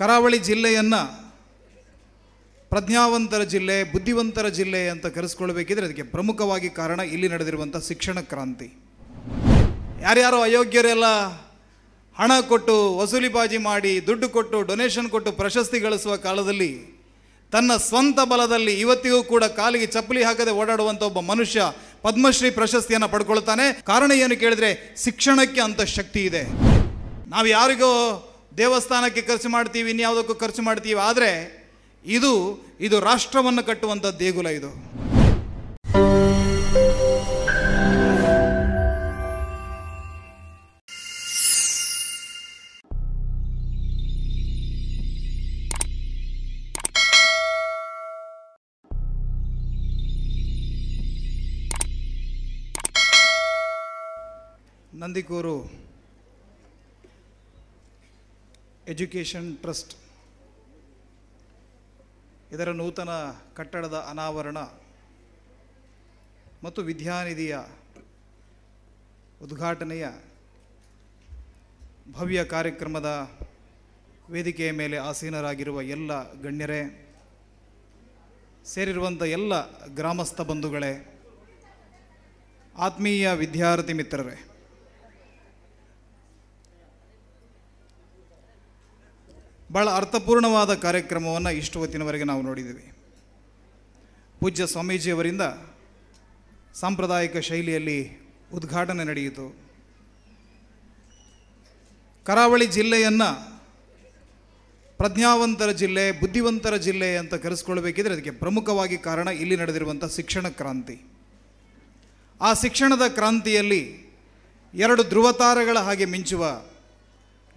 ಕರಾವಳಿ ಜಿಲ್ಲೆಯನ್ನು ಪ್ರಜ್ಞಾವಂತರ ಜಿಲ್ಲೆ ಬುದ್ಧಿವಂತರ ಜಿಲ್ಲೆ ಅಂತ ಕರೆಸ್ಕೊಳ್ಬೇಕಿದ್ರೆ ಅದಕ್ಕೆ ಪ್ರಮುಖವಾಗಿ ಕಾರಣ ಇಲ್ಲಿ ನಡೆದಿರುವಂಥ ಶಿಕ್ಷಣ ಕ್ರಾಂತಿ ಯಾರ್ಯಾರೋ ಅಯೋಗ್ಯರೆಲ್ಲ ಹಣ ಕೊಟ್ಟು ವಸೂಲಿಬಾಜಿ ಮಾಡಿ ದುಡ್ಡು ಕೊಟ್ಟು ಡೊನೇಷನ್ ಕೊಟ್ಟು ಪ್ರಶಸ್ತಿ ಗಳಿಸುವ ಕಾಲದಲ್ಲಿ ತನ್ನ ಸ್ವಂತ ಬಲದಲ್ಲಿ ಇವತ್ತಿಗೂ ಕೂಡ ಕಾಲಿಗೆ ಚಪ್ಪಲಿ ಹಾಕದೆ ಓಡಾಡುವಂಥ ಒಬ್ಬ ಮನುಷ್ಯ ಪದ್ಮಶ್ರೀ ಪ್ರಶಸ್ತಿಯನ್ನು ಪಡ್ಕೊಳ್ತಾನೆ ಕಾರಣ ಏನು ಕೇಳಿದ್ರೆ ಶಿಕ್ಷಣಕ್ಕೆ ಅಂತ ಶಕ್ತಿ ಇದೆ ನಾವು ಯಾರಿಗೋ ದೇವಸ್ಥಾನಕ್ಕೆ ಖರ್ಚು ಮಾಡ್ತೀವಿ ಇನ್ಯಾವುದಕ್ಕೂ ಖರ್ಚು ಮಾಡ್ತೀವಿ ಆದರೆ ಇದು ಇದು ರಾಷ್ಟ್ರವನ್ನು ಕಟ್ಟುವಂಥ ದೇಗುಲ ಇದು ನಂದಿಕೂರು ಎಜುಕೇಷನ್ ಟ್ರಸ್ಟ್ ಇದರ ನೂತನ ಕಟ್ಟಡದ ಅನಾವರಣ ಮತ್ತು ವಿದ್ಯಾನಿಧಿಯ ಉದ್ಘಾಟನೆಯ ಭವ್ಯ ಕಾರ್ಯಕ್ರಮದ ವೇದಿಕೆಯ ಮೇಲೆ ಆಸೀನರಾಗಿರುವ ಎಲ್ಲ ಗಣ್ಯರೇ ಸೇರಿರುವಂಥ ಎಲ್ಲ ಗ್ರಾಮಸ್ಥ ಬಂಧುಗಳೇ ಆತ್ಮೀಯ ವಿದ್ಯಾರ್ಥಿ ಮಿತ್ರರೇ ಭಾಳ ಅರ್ಥಪೂರ್ಣವಾದ ಕಾರ್ಯಕ್ರಮವನ್ನು ಇಷ್ಟು ಹೊತ್ತಿನವರೆಗೆ ನಾವು ನೋಡಿದ್ದೀವಿ ಪೂಜ್ಯ ಸ್ವಾಮೀಜಿಯವರಿಂದ ಸಾಂಪ್ರದಾಯಿಕ ಶೈಲಿಯಲ್ಲಿ ಉದ್ಘಾಟನೆ ನಡೆಯಿತು ಕರಾವಳಿ ಜಿಲ್ಲೆಯನ್ನು ಪ್ರಜ್ಞಾವಂತರ ಜಿಲ್ಲೆ ಬುದ್ಧಿವಂತರ ಜಿಲ್ಲೆ ಅಂತ ಕರೆಸ್ಕೊಳ್ಬೇಕಿದ್ರೆ ಅದಕ್ಕೆ ಪ್ರಮುಖವಾಗಿ ಕಾರಣ ಇಲ್ಲಿ ನಡೆದಿರುವಂಥ ಶಿಕ್ಷಣ ಕ್ರಾಂತಿ ಆ ಶಿಕ್ಷಣದ ಕ್ರಾಂತಿಯಲ್ಲಿ ಎರಡು ಧ್ರುವತಾರಗಳ ಹಾಗೆ ಮಿಂಚುವ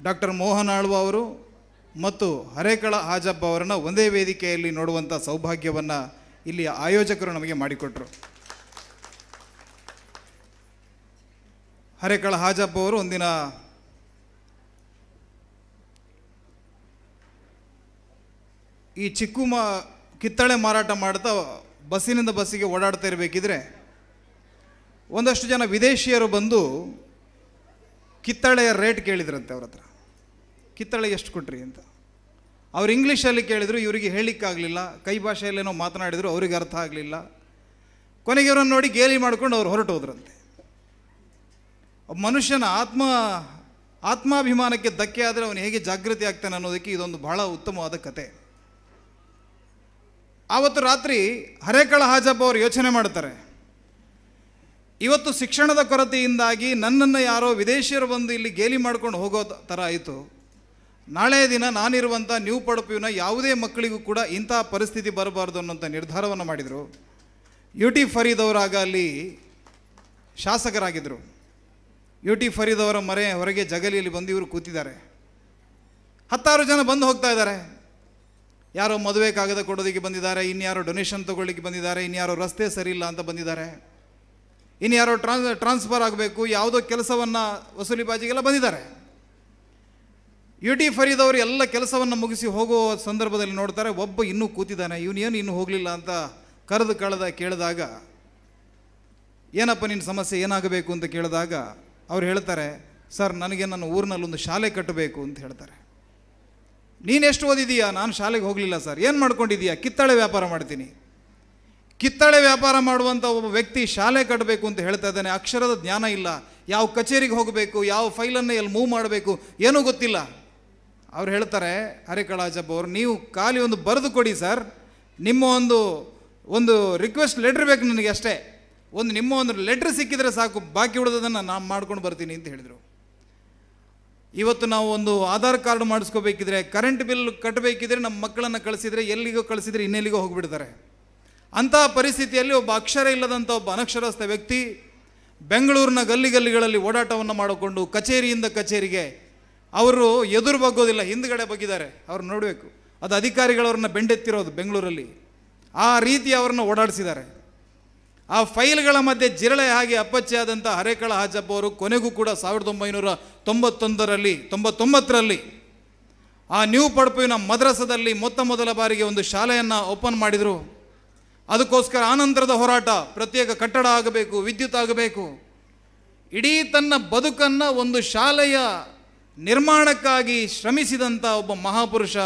ಡಾಕ್ಟರ್ ಮೋಹನ್ ಆಳ್ವ ಅವರು ಮತ್ತು ಹರೇಕಳ ಹಾಜಬ್ಬ ಅವರನ್ನು ಒಂದೇ ವೇದಿಕೆಯಲ್ಲಿ ನೋಡುವಂಥ ಸೌಭಾಗ್ಯವನ್ನು ಇಲ್ಲಿ ಆಯೋಜಕರು ನಮಗೆ ಮಾಡಿಕೊಟ್ರು ಹರೇಕಳ ಹಾಜಬ್ಬ ಅವರು ಒಂದಿನ ಈ ಚಿಕ್ಕು ಮ ಕಿತ್ತಳೆ ಮಾರಾಟ ಮಾಡ್ತಾ ಬಸ್ಸಿನಿಂದ ಬಸ್ಸಿಗೆ ಓಡಾಡ್ತಾ ಇರಬೇಕಿದ್ರೆ ಒಂದಷ್ಟು ಜನ ವಿದೇಶಿಯರು ಬಂದು ಕಿತ್ತಳೆಯ ರೇಟ್ ಕೇಳಿದ್ರಂತೆ ಅವ್ರ ಹತ್ರ ಕಿತ್ತಳೆ ಎಷ್ಟು ಕೊಟ್ರಿ ಅಂತ ಅವ್ರು ಇಂಗ್ಲೀಷಲ್ಲಿ ಕೇಳಿದರು ಇವರಿಗೆ ಹೇಳಲಿಕ್ಕಾಗಲಿಲ್ಲ ಕೈ ಭಾಷೆಯಲ್ಲೇನೋ ಮಾತನಾಡಿದ್ರು ಅವರಿಗೆ ಅರ್ಥ ಆಗಲಿಲ್ಲ ಕೊನೆಗೆ ಅವರನ್ನು ನೋಡಿ ಗೇಲಿ ಮಾಡ್ಕೊಂಡು ಅವ್ರು ಹೊರಟು ಹೋದ್ರಂತೆ ಮನುಷ್ಯನ ಆತ್ಮ ಆತ್ಮಾಭಿಮಾನಕ್ಕೆ ಧಕ್ಕೆ ಆದರೆ ಅವನು ಹೇಗೆ ಜಾಗೃತಿ ಆಗ್ತಾನೆ ಅನ್ನೋದಕ್ಕೆ ಇದೊಂದು ಬಹಳ ಉತ್ತಮವಾದ ಕತೆ ಆವತ್ತು ರಾತ್ರಿ ಹರೇಕಳ ಹಾಜಪ್ಪ ಅವರು ಯೋಚನೆ ಮಾಡ್ತಾರೆ ಇವತ್ತು ಶಿಕ್ಷಣದ ಕೊರತೆಯಿಂದಾಗಿ ನನ್ನನ್ನು ಯಾರೋ ವಿದೇಶಿಯರು ಬಂದು ಇಲ್ಲಿ ಗೇಲಿ ಮಾಡ್ಕೊಂಡು ಹೋಗೋ ಥರ ಆಯಿತು ನಾಳೆ ದಿನ ನಾನಿರುವಂಥ ನ್ಯೂ ಪಡಪಿನ ಯಾವುದೇ ಮಕ್ಕಳಿಗೂ ಕೂಡ ಇಂಥ ಪರಿಸ್ಥಿತಿ ಬರಬಾರ್ದು ಅನ್ನೋಂಥ ನಿರ್ಧಾರವನ್ನು ಮಾಡಿದರು ಯು ಟಿ ಫರೀದ್ ಅವರಾಗ ಅಲ್ಲಿ ಶಾಸಕರಾಗಿದ್ದರು ಯು ಟಿ ಫರೀದ್ ಅವರ ಮರೆ ಹೊರಗೆ ಜಗಲಿಯಲ್ಲಿ ಬಂದು ಇವರು ಕೂತಿದ್ದಾರೆ ಹತ್ತಾರು ಜನ ಬಂದು ಹೋಗ್ತಾ ಇದ್ದಾರೆ ಯಾರೋ ಮದುವೆ ಕಾಗದ ಕೊಡೋದಕ್ಕೆ ಬಂದಿದ್ದಾರೆ ಇನ್ಯಾರೋ ಡೊನೇಷನ್ ತೊಗೊಳ್ಳಿಕ್ಕೆ ಬಂದಿದ್ದಾರೆ ಇನ್ಯಾರೋ ರಸ್ತೆ ಸರಿಯಿಲ್ಲ ಅಂತ ಬಂದಿದ್ದಾರೆ ಇನ್ಯಾರೋ ಟ್ರಾನ್ಸ್ ಟ್ರಾನ್ಸ್ಫರ್ ಆಗಬೇಕು ಯಾವುದೋ ಕೆಲಸವನ್ನು ವಸೂಲಿ ಬಾಜಿಗೆಲ್ಲ ಬಂದಿದ್ದಾರೆ ಯು ಟಿ ಫರೀದ್ ಅವರು ಎಲ್ಲ ಕೆಲಸವನ್ನು ಮುಗಿಸಿ ಹೋಗೋ ಸಂದರ್ಭದಲ್ಲಿ ನೋಡ್ತಾರೆ ಒಬ್ಬ ಇನ್ನೂ ಕೂತಿದ್ದಾನೆ ಇವನೇನು ಇನ್ನೂ ಹೋಗಲಿಲ್ಲ ಅಂತ ಕರೆದು ಕಳೆದ ಕೇಳಿದಾಗ ಏನಪ್ಪ ನಿನ್ನ ಸಮಸ್ಯೆ ಏನಾಗಬೇಕು ಅಂತ ಕೇಳಿದಾಗ ಅವ್ರು ಹೇಳ್ತಾರೆ ಸರ್ ನನಗೆ ನನ್ನ ಊರಿನಲ್ಲಿ ಒಂದು ಶಾಲೆ ಕಟ್ಟಬೇಕು ಅಂತ ಹೇಳ್ತಾರೆ ನೀನೆಷ್ಟು ಓದಿದೀಯಾ ನಾನು ಶಾಲೆಗೆ ಹೋಗಲಿಲ್ಲ ಸರ್ ಏನು ಮಾಡ್ಕೊಂಡಿದ್ದೀಯಾ ಕಿತ್ತಳೆ ವ್ಯಾಪಾರ ಮಾಡ್ತೀನಿ ಕಿತ್ತಳೆ ವ್ಯಾಪಾರ ಮಾಡುವಂಥ ಒಬ್ಬ ವ್ಯಕ್ತಿ ಶಾಲೆ ಕಟ್ಟಬೇಕು ಅಂತ ಹೇಳ್ತಾ ಇದ್ದಾನೆ ಅಕ್ಷರದ ಜ್ಞಾನ ಇಲ್ಲ ಯಾವ ಕಚೇರಿಗೆ ಹೋಗಬೇಕು ಯಾವ ಫೈಲನ್ನು ಎಲ್ಲಿ ಮೂವ್ ಮಾಡಬೇಕು ಏನೂ ಗೊತ್ತಿಲ್ಲ ಅವ್ರು ಹೇಳ್ತಾರೆ ಹರಿಕಳಾಜಪ್ಪ ಅವರು ನೀವು ಖಾಲಿ ಒಂದು ಬರೆದು ಕೊಡಿ ಸರ್ ನಿಮ್ಮ ಒಂದು ಒಂದು ರಿಕ್ವೆಸ್ಟ್ ಲೆಟ್ರ್ ಬೇಕು ನನಗೆ ಅಷ್ಟೇ ಒಂದು ನಿಮ್ಮ ಒಂದು ಲೆಟ್ರ್ ಸಿಕ್ಕಿದರೆ ಸಾಕು ಬಾಕಿ ಉಳಿದೋದನ್ನು ನಾನು ಮಾಡ್ಕೊಂಡು ಬರ್ತೀನಿ ಅಂತ ಹೇಳಿದರು ಇವತ್ತು ನಾವು ಒಂದು ಆಧಾರ್ ಕಾರ್ಡ್ ಮಾಡಿಸ್ಕೋಬೇಕಿದ್ರೆ ಕರೆಂಟ್ ಬಿಲ್ ಕಟ್ಟಬೇಕಿದ್ರೆ ನಮ್ಮ ಮಕ್ಕಳನ್ನು ಕಳಿಸಿದರೆ ಎಲ್ಲಿಗೋ ಕಳಿಸಿದರೆ ಇನ್ನೆಲ್ಲಿಗೋ ಹೋಗಿಬಿಡ್ತಾರೆ ಅಂತಹ ಪರಿಸ್ಥಿತಿಯಲ್ಲಿ ಒಬ್ಬ ಅಕ್ಷರ ಇಲ್ಲದಂಥ ಒಬ್ಬ ಅನಕ್ಷರಸ್ಥ ವ್ಯಕ್ತಿ ಬೆಂಗಳೂರಿನ ಗಲ್ಲಿಗಲ್ಲಿಗಳಲ್ಲಿ ಓಡಾಟವನ್ನು ಮಾಡಿಕೊಂಡು ಕಚೇರಿಯಿಂದ ಕಚೇರಿಗೆ ಅವರು ಎದುರು ಬಗ್ಗೋದಿಲ್ಲ ಹಿಂದ್ಗಡೆ ಬಗ್ಗಿದ್ದಾರೆ ಅವ್ರು ನೋಡಬೇಕು ಅದು ಅಧಿಕಾರಿಗಳವ್ರನ್ನ ಬೆಂಡೆತ್ತಿರೋದು ಬೆಂಗಳೂರಲ್ಲಿ ಆ ರೀತಿ ಅವ್ರನ್ನ ಓಡಾಡಿಸಿದ್ದಾರೆ ಆ ಫೈಲ್ಗಳ ಮಧ್ಯೆ ಜಿರಳೆ ಹಾಗೆ ಆದಂಥ ಹರೇಕಳ ಹಾಜಬ್ಬ ಅವರು ಕೊನೆಗೂ ಕೂಡ ಸಾವಿರದ ಒಂಬೈನೂರ ತೊಂಬತ್ತೊಂದರಲ್ಲಿ ತೊಂಬತ್ತೊಂಬತ್ತರಲ್ಲಿ ಆ ನ್ಯೂ ಪಡುಪಿನ ಮದ್ರಸದಲ್ಲಿ ಮೊತ್ತ ಮೊದಲ ಬಾರಿಗೆ ಒಂದು ಶಾಲೆಯನ್ನು ಓಪನ್ ಮಾಡಿದರು ಅದಕ್ಕೋಸ್ಕರ ಆನಂತರದ ಹೋರಾಟ ಪ್ರತ್ಯೇಕ ಕಟ್ಟಡ ಆಗಬೇಕು ವಿದ್ಯುತ್ ಆಗಬೇಕು ಇಡೀ ತನ್ನ ಬದುಕನ್ನು ಒಂದು ಶಾಲೆಯ ನಿರ್ಮಾಣಕ್ಕಾಗಿ ಶ್ರಮಿಸಿದಂಥ ಒಬ್ಬ ಮಹಾಪುರುಷ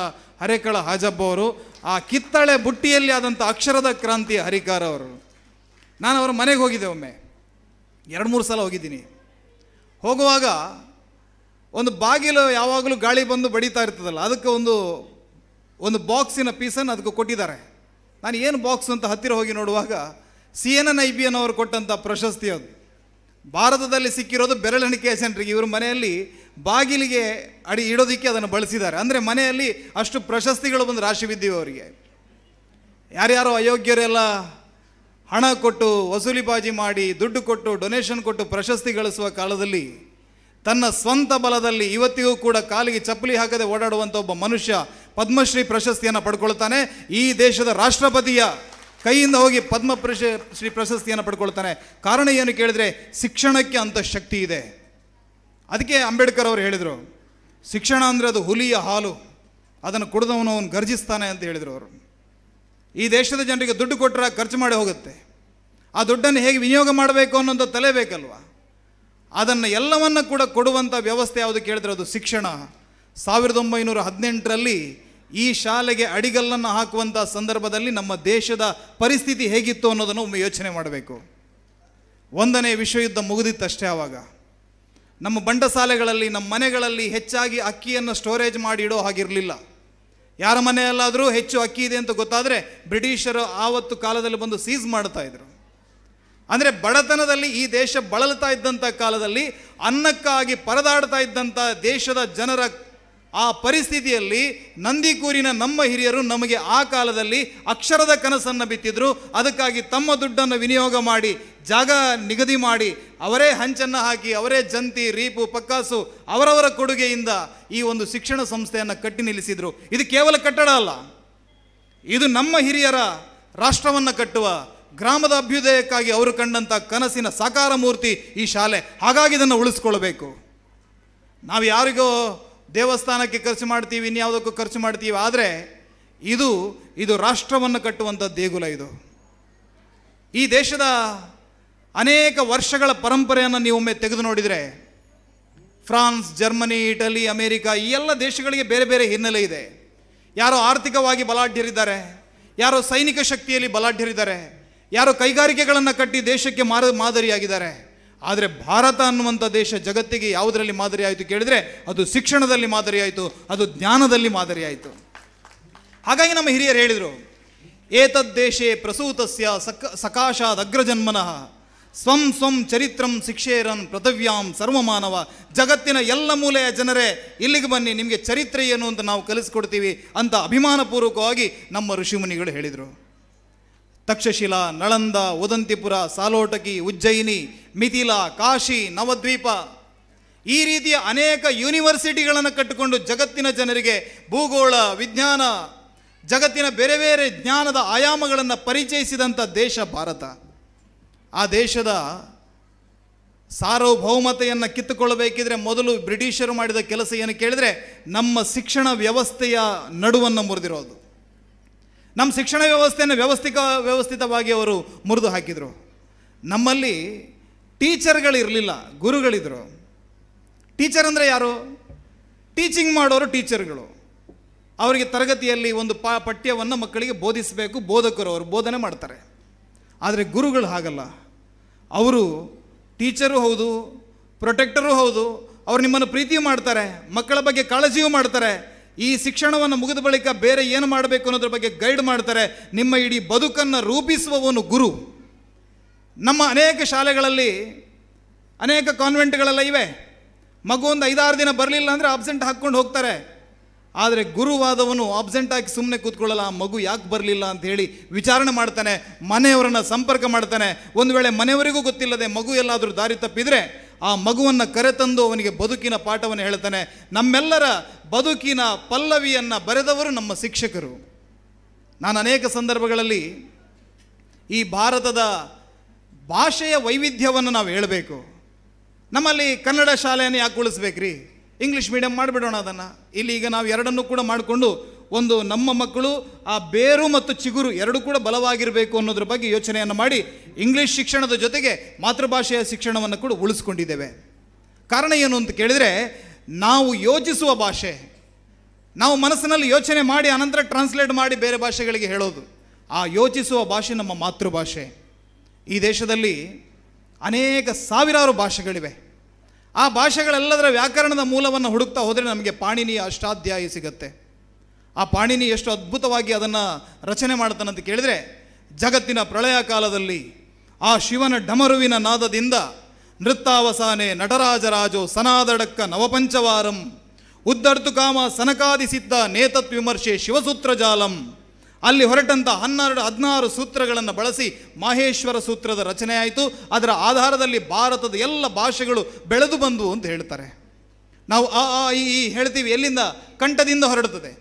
ಹರೇಕಳ ಹಾಜಬ್ಬ ಅವರು ಆ ಕಿತ್ತಳೆ ಬುಟ್ಟಿಯಲ್ಲಿ ಆದಂಥ ಅಕ್ಷರದ ಕ್ರಾಂತಿ ಹರಿಕಾರ ಅವರು ನಾನು ಅವರ ಮನೆಗೆ ಹೋಗಿದ್ದೆ ಒಮ್ಮೆ ಎರಡು ಮೂರು ಸಲ ಹೋಗಿದ್ದೀನಿ ಹೋಗುವಾಗ ಒಂದು ಬಾಗಿಲು ಯಾವಾಗಲೂ ಗಾಳಿ ಬಂದು ಬಡಿತಾ ಇರ್ತದಲ್ಲ ಅದಕ್ಕೆ ಒಂದು ಒಂದು ಬಾಕ್ಸಿನ ಪೀಸನ್ನು ಅದಕ್ಕೆ ಕೊಟ್ಟಿದ್ದಾರೆ ನಾನು ಏನು ಬಾಕ್ಸ್ ಅಂತ ಹತ್ತಿರ ಹೋಗಿ ನೋಡುವಾಗ C N N I B N ಅವರು ಕೊಟ್ಟಂಥ ಪ್ರಶಸ್ತಿ ಅದು ಭಾರತದಲ್ಲಿ ಸಿಕ್ಕಿರೋದು ಬೆರಳೆಣಿಕೆ ಸೆಂಟ್ರಿಗೆ ಇವರ ಮನೆಯಲ್ಲಿ ಬಾಗಿಲಿಗೆ ಅಡಿ ಇಡೋದಕ್ಕೆ ಅದನ್ನು ಬಳಸಿದ್ದಾರೆ ಅಂದರೆ ಮನೆಯಲ್ಲಿ ಅಷ್ಟು ಪ್ರಶಸ್ತಿಗಳು ಬಂದು ರಾಶಿ ಬಿದ್ದಿವೆ ಅವರಿಗೆ ಯಾರ್ಯಾರೋ ಅಯೋಗ್ಯರೆಲ್ಲ ಹಣ ಕೊಟ್ಟು ವಸೂಲಿಬಾಜಿ ಮಾಡಿ ದುಡ್ಡು ಕೊಟ್ಟು ಡೊನೇಷನ್ ಕೊಟ್ಟು ಪ್ರಶಸ್ತಿ ಗಳಿಸುವ ಕಾಲದಲ್ಲಿ ತನ್ನ ಸ್ವಂತ ಬಲದಲ್ಲಿ ಇವತ್ತಿಗೂ ಕೂಡ ಕಾಲಿಗೆ ಚಪ್ಪಲಿ ಹಾಕದೆ ಓಡಾಡುವಂಥ ಒಬ್ಬ ಮನುಷ್ಯ ಪದ್ಮಶ್ರೀ ಪ್ರಶಸ್ತಿಯನ್ನು ಪಡ್ಕೊಳ್ತಾನೆ ಈ ದೇಶದ ರಾಷ್ಟ್ರಪತಿಯ ಕೈಯಿಂದ ಹೋಗಿ ಪದ್ಮ ಪ್ರಶ ಪ್ರಶಸ್ತಿಯನ್ನು ಪಡ್ಕೊಳ್ತಾನೆ ಕಾರಣ ಏನು ಕೇಳಿದರೆ ಶಿಕ್ಷಣಕ್ಕೆ ಅಂತ ಶಕ್ತಿ ಇದೆ ಅದಕ್ಕೆ ಅಂಬೇಡ್ಕರ್ ಅವರು ಹೇಳಿದರು ಶಿಕ್ಷಣ ಅಂದರೆ ಅದು ಹುಲಿಯ ಹಾಲು ಅದನ್ನು ಕುಡಿದವನು ಅವನು ಗರ್ಜಿಸ್ತಾನೆ ಅಂತ ಹೇಳಿದರು ಅವರು ಈ ದೇಶದ ಜನರಿಗೆ ದುಡ್ಡು ಕೊಟ್ಟರೆ ಖರ್ಚು ಮಾಡಿ ಹೋಗುತ್ತೆ ಆ ದುಡ್ಡನ್ನು ಹೇಗೆ ವಿನಿಯೋಗ ಮಾಡಬೇಕು ಅನ್ನೋದು ತಲೆ ಬೇಕಲ್ವ ಅದನ್ನು ಎಲ್ಲವನ್ನು ಕೂಡ ಕೊಡುವಂಥ ವ್ಯವಸ್ಥೆ ಯಾವುದು ಕೇಳಿದ್ರೆ ಅದು ಶಿಕ್ಷಣ ಸಾವಿರದ ಒಂಬೈನೂರ ಹದಿನೆಂಟರಲ್ಲಿ ಈ ಶಾಲೆಗೆ ಅಡಿಗಲ್ಲನ್ನು ಹಾಕುವಂಥ ಸಂದರ್ಭದಲ್ಲಿ ನಮ್ಮ ದೇಶದ ಪರಿಸ್ಥಿತಿ ಹೇಗಿತ್ತು ಅನ್ನೋದನ್ನು ಒಮ್ಮೆ ಯೋಚನೆ ಮಾಡಬೇಕು ಒಂದನೇ ವಿಶ್ವಯುದ್ಧ ಮುಗಿದಿತ್ತಷ್ಟೇ ಆವಾಗ ನಮ್ಮ ಬಂಡಸಾಲೆಗಳಲ್ಲಿ ನಮ್ಮ ಮನೆಗಳಲ್ಲಿ ಹೆಚ್ಚಾಗಿ ಅಕ್ಕಿಯನ್ನು ಸ್ಟೋರೇಜ್ ಮಾಡಿ ಇಡೋ ಹಾಗಿರಲಿಲ್ಲ ಯಾರ ಮನೆಯಲ್ಲಾದರೂ ಹೆಚ್ಚು ಅಕ್ಕಿ ಇದೆ ಅಂತ ಗೊತ್ತಾದರೆ ಬ್ರಿಟಿಷರು ಆವತ್ತು ಕಾಲದಲ್ಲಿ ಬಂದು ಸೀಸ್ ಮಾಡ್ತಾ ಇದ್ರು ಅಂದರೆ ಬಡತನದಲ್ಲಿ ಈ ದೇಶ ಬಳಲ್ತಾ ಇದ್ದಂಥ ಕಾಲದಲ್ಲಿ ಅನ್ನಕ್ಕಾಗಿ ಪರದಾಡ್ತಾ ಇದ್ದಂಥ ದೇಶದ ಜನರ ಆ ಪರಿಸ್ಥಿತಿಯಲ್ಲಿ ನಂದಿಕೂರಿನ ನಮ್ಮ ಹಿರಿಯರು ನಮಗೆ ಆ ಕಾಲದಲ್ಲಿ ಅಕ್ಷರದ ಕನಸನ್ನು ಬಿತ್ತಿದ್ರು ಅದಕ್ಕಾಗಿ ತಮ್ಮ ದುಡ್ಡನ್ನು ವಿನಿಯೋಗ ಮಾಡಿ ಜಾಗ ನಿಗದಿ ಮಾಡಿ ಅವರೇ ಹಂಚನ್ನು ಹಾಕಿ ಅವರೇ ಜಂತಿ ರೀಪು ಪಕ್ಕಾಸು ಅವರವರ ಕೊಡುಗೆಯಿಂದ ಈ ಒಂದು ಶಿಕ್ಷಣ ಸಂಸ್ಥೆಯನ್ನು ಕಟ್ಟಿ ನಿಲ್ಲಿಸಿದರು ಇದು ಕೇವಲ ಕಟ್ಟಡ ಅಲ್ಲ ಇದು ನಮ್ಮ ಹಿರಿಯರ ರಾಷ್ಟ್ರವನ್ನು ಕಟ್ಟುವ ಗ್ರಾಮದ ಅಭ್ಯುದಯಕ್ಕಾಗಿ ಅವರು ಕಂಡಂಥ ಕನಸಿನ ಸಾಕಾರ ಮೂರ್ತಿ ಈ ಶಾಲೆ ಹಾಗಾಗಿ ಇದನ್ನು ಉಳಿಸ್ಕೊಳ್ಬೇಕು ನಾವು ಯಾರಿಗೋ ದೇವಸ್ಥಾನಕ್ಕೆ ಖರ್ಚು ಮಾಡ್ತೀವಿ ಇನ್ಯಾವುದಕ್ಕೂ ಖರ್ಚು ಮಾಡ್ತೀವಿ ಆದರೆ ಇದು ಇದು ರಾಷ್ಟ್ರವನ್ನು ಕಟ್ಟುವಂಥ ದೇಗುಲ ಇದು ಈ ದೇಶದ ಅನೇಕ ವರ್ಷಗಳ ಪರಂಪರೆಯನ್ನು ನೀವೊಮ್ಮೆ ತೆಗೆದು ನೋಡಿದರೆ ಫ್ರಾನ್ಸ್ ಜರ್ಮನಿ ಇಟಲಿ ಅಮೇರಿಕಾ ಈ ಎಲ್ಲ ದೇಶಗಳಿಗೆ ಬೇರೆ ಬೇರೆ ಹಿನ್ನೆಲೆ ಇದೆ ಯಾರೋ ಆರ್ಥಿಕವಾಗಿ ಬಲಾಢ್ಯರಿದ್ದಾರೆ ಯಾರೋ ಸೈನಿಕ ಶಕ್ತಿಯಲ್ಲಿ ಬಲಾಢ್ಯರಿದ್ದಾರೆ ಯಾರೋ ಕೈಗಾರಿಕೆಗಳನ್ನು ಕಟ್ಟಿ ದೇಶಕ್ಕೆ ಮಾರ ಮಾದರಿಯಾಗಿದ್ದಾರೆ ಆದರೆ ಭಾರತ ಅನ್ನುವಂಥ ದೇಶ ಜಗತ್ತಿಗೆ ಯಾವುದರಲ್ಲಿ ಮಾದರಿಯಾಯಿತು ಕೇಳಿದರೆ ಅದು ಶಿಕ್ಷಣದಲ್ಲಿ ಮಾದರಿಯಾಯಿತು ಅದು ಜ್ಞಾನದಲ್ಲಿ ಮಾದರಿಯಾಯಿತು ಹಾಗಾಗಿ ನಮ್ಮ ಹಿರಿಯರು ಹೇಳಿದರು ಏತದ್ದೇಶೇ ಪ್ರಸೂತಸ್ಯ ಸಕ ಅಗ್ರಜನ್ಮನಃ ಸ್ವಂ ಸ್ವಂ ಚರಿತ್ರಂ ಶಿಕ್ಷೇರನ್ ಪೃಥವ್ಯಾಂ ಸರ್ವಮಾನವ ಜಗತ್ತಿನ ಎಲ್ಲ ಮೂಲೆಯ ಜನರೇ ಇಲ್ಲಿಗೆ ಬನ್ನಿ ನಿಮಗೆ ಚರಿತ್ರೆ ಏನು ಅಂತ ನಾವು ಕಲಿಸ್ಕೊಡ್ತೀವಿ ಅಂತ ಅಭಿಮಾನಪೂರ್ವಕವಾಗಿ ನಮ್ಮ ಋಷಿಮುನಿಗಳು ಹೇಳಿದರು ತಕ್ಷಶಿಲ ನಳಂದ ಉದಂತಿಪುರ ಸಾಲೋಟಕಿ ಉಜ್ಜಯಿನಿ ಮಿಥಿಲಾ ಕಾಶಿ ನವದ್ವೀಪ ಈ ರೀತಿಯ ಅನೇಕ ಯೂನಿವರ್ಸಿಟಿಗಳನ್ನು ಕಟ್ಟಿಕೊಂಡು ಜಗತ್ತಿನ ಜನರಿಗೆ ಭೂಗೋಳ ವಿಜ್ಞಾನ ಜಗತ್ತಿನ ಬೇರೆ ಬೇರೆ ಜ್ಞಾನದ ಆಯಾಮಗಳನ್ನು ಪರಿಚಯಿಸಿದಂಥ ದೇಶ ಭಾರತ ಆ ದೇಶದ ಸಾರ್ವಭೌಮತೆಯನ್ನು ಕಿತ್ತುಕೊಳ್ಳಬೇಕಿದ್ರೆ ಮೊದಲು ಬ್ರಿಟಿಷರು ಮಾಡಿದ ಕೆಲಸ ಏನು ಕೇಳಿದರೆ ನಮ್ಮ ಶಿಕ್ಷಣ ವ್ಯವಸ್ಥೆಯ ನಡುವನ್ನು ಮುರಿದಿರೋದು ನಮ್ಮ ಶಿಕ್ಷಣ ವ್ಯವಸ್ಥೆಯನ್ನು ವ್ಯವಸ್ಥಿತ ವ್ಯವಸ್ಥಿತವಾಗಿ ಅವರು ಮುರಿದು ಹಾಕಿದರು ನಮ್ಮಲ್ಲಿ ಟೀಚರ್ಗಳಿರಲಿಲ್ಲ ಗುರುಗಳಿದ್ರು ಟೀಚರ್ ಅಂದರೆ ಯಾರು ಟೀಚಿಂಗ್ ಮಾಡೋರು ಟೀಚರ್ಗಳು ಅವರಿಗೆ ತರಗತಿಯಲ್ಲಿ ಒಂದು ಪಾ ಪಠ್ಯವನ್ನು ಮಕ್ಕಳಿಗೆ ಬೋಧಿಸಬೇಕು ಬೋಧಕರು ಅವರು ಬೋಧನೆ ಮಾಡ್ತಾರೆ ಆದರೆ ಗುರುಗಳು ಹಾಗಲ್ಲ ಅವರು ಟೀಚರು ಹೌದು ಪ್ರೊಟೆಕ್ಟರು ಹೌದು ಅವರು ನಿಮ್ಮನ್ನು ಪ್ರೀತಿಯೂ ಮಾಡ್ತಾರೆ ಮಕ್ಕಳ ಬಗ್ಗೆ ಕಾಳಜಿಯೂ ಮಾಡ್ತಾರೆ ಈ ಶಿಕ್ಷಣವನ್ನು ಮುಗಿದ ಬಳಿಕ ಬೇರೆ ಏನು ಮಾಡಬೇಕು ಅನ್ನೋದ್ರ ಬಗ್ಗೆ ಗೈಡ್ ಮಾಡ್ತಾರೆ ನಿಮ್ಮ ಇಡೀ ಬದುಕನ್ನು ರೂಪಿಸುವವನು ಗುರು ನಮ್ಮ ಅನೇಕ ಶಾಲೆಗಳಲ್ಲಿ ಅನೇಕ ಕಾನ್ವೆಂಟ್ಗಳೆಲ್ಲ ಇವೆ ಮಗು ಒಂದು ಐದಾರು ದಿನ ಬರಲಿಲ್ಲ ಅಂದರೆ ಆಬ್ಸೆಂಟ್ ಹಾಕ್ಕೊಂಡು ಹೋಗ್ತಾರೆ ಆದರೆ ಗುರುವಾದವನು ಆಬ್ಸೆಂಟ್ ಆಗಿ ಸುಮ್ಮನೆ ಕೂತ್ಕೊಳ್ಳಲ್ಲ ಆ ಮಗು ಯಾಕೆ ಬರಲಿಲ್ಲ ಅಂತ ಹೇಳಿ ವಿಚಾರಣೆ ಮಾಡ್ತಾನೆ ಮನೆಯವರನ್ನು ಸಂಪರ್ಕ ಮಾಡ್ತಾನೆ ಒಂದು ವೇಳೆ ಮನೆಯವರಿಗೂ ಗೊತ್ತಿಲ್ಲದೆ ಮಗು ಎಲ್ಲಾದರೂ ದಾರಿ ತಪ್ಪಿದರೆ ಆ ಮಗುವನ್ನು ಕರೆತಂದು ಅವನಿಗೆ ಬದುಕಿನ ಪಾಠವನ್ನು ಹೇಳ್ತಾನೆ ನಮ್ಮೆಲ್ಲರ ಬದುಕಿನ ಪಲ್ಲವಿಯನ್ನು ಬರೆದವರು ನಮ್ಮ ಶಿಕ್ಷಕರು ನಾನು ಅನೇಕ ಸಂದರ್ಭಗಳಲ್ಲಿ ಈ ಭಾರತದ ಭಾಷೆಯ ವೈವಿಧ್ಯವನ್ನು ನಾವು ಹೇಳಬೇಕು ನಮ್ಮಲ್ಲಿ ಕನ್ನಡ ಶಾಲೆಯನ್ನು ಯಾಕೆ ಉಳಿಸ್ಬೇಕ್ರಿ ಇಂಗ್ಲೀಷ್ ಮೀಡಿಯಂ ಮಾಡಿಬಿಡೋಣ ಅದನ್ನು ಇಲ್ಲಿ ಈಗ ನಾವು ಎರಡನ್ನೂ ಕೂಡ ಮಾಡಿಕೊಂಡು ಒಂದು ನಮ್ಮ ಮಕ್ಕಳು ಆ ಬೇರು ಮತ್ತು ಚಿಗುರು ಎರಡೂ ಕೂಡ ಬಲವಾಗಿರಬೇಕು ಅನ್ನೋದ್ರ ಬಗ್ಗೆ ಯೋಚನೆಯನ್ನು ಮಾಡಿ ಇಂಗ್ಲೀಷ್ ಶಿಕ್ಷಣದ ಜೊತೆಗೆ ಮಾತೃಭಾಷೆಯ ಶಿಕ್ಷಣವನ್ನು ಕೂಡ ಉಳಿಸ್ಕೊಂಡಿದ್ದೇವೆ ಕಾರಣ ಏನು ಅಂತ ಕೇಳಿದರೆ ನಾವು ಯೋಚಿಸುವ ಭಾಷೆ ನಾವು ಮನಸ್ಸಿನಲ್ಲಿ ಯೋಚನೆ ಮಾಡಿ ಅನಂತರ ಟ್ರಾನ್ಸ್ಲೇಟ್ ಮಾಡಿ ಬೇರೆ ಭಾಷೆಗಳಿಗೆ ಹೇಳೋದು ಆ ಯೋಚಿಸುವ ಭಾಷೆ ನಮ್ಮ ಮಾತೃಭಾಷೆ ಈ ದೇಶದಲ್ಲಿ ಅನೇಕ ಸಾವಿರಾರು ಭಾಷೆಗಳಿವೆ ಆ ಭಾಷೆಗಳೆಲ್ಲದರ ವ್ಯಾಕರಣದ ಮೂಲವನ್ನು ಹುಡುಕ್ತಾ ಹೋದರೆ ನಮಗೆ ಪಾಣಿನಿಯ ಅಷ್ಟಾಧ್ಯಾಯಿ ಸಿಗುತ್ತೆ ಆ ಪಾಣಿನಿ ಎಷ್ಟು ಅದ್ಭುತವಾಗಿ ಅದನ್ನು ರಚನೆ ಮಾಡ್ತಾನಂತ ಕೇಳಿದರೆ ಜಗತ್ತಿನ ಪ್ರಳಯ ಕಾಲದಲ್ಲಿ ಆ ಶಿವನ ಡಮರುವಿನ ನಾದದಿಂದ ನೃತ್ತಾವಸಾನೆ ನಟರಾಜರಾಜೋ ಸನಾದಡಕ್ಕ ನವಪಂಚವಾರಂ ಉದ್ದರ್ತುಕಾಮ ಸನಕಾದಿಸಿದ್ದ ವಿಮರ್ಶೆ ಶಿವಸೂತ್ರ ಜಾಲಂ ಅಲ್ಲಿ ಹೊರಟಂಥ ಹನ್ನೆರಡು ಹದಿನಾರು ಸೂತ್ರಗಳನ್ನು ಬಳಸಿ ಮಾಹೇಶ್ವರ ಸೂತ್ರದ ರಚನೆಯಾಯಿತು ಅದರ ಆಧಾರದಲ್ಲಿ ಭಾರತದ ಎಲ್ಲ ಭಾಷೆಗಳು ಬೆಳೆದು ಬಂದವು ಅಂತ ಹೇಳ್ತಾರೆ ನಾವು ಆ ಈ ಹೇಳ್ತೀವಿ ಎಲ್ಲಿಂದ ಕಂಠದಿಂದ ಹೊರಡುತ್ತದೆ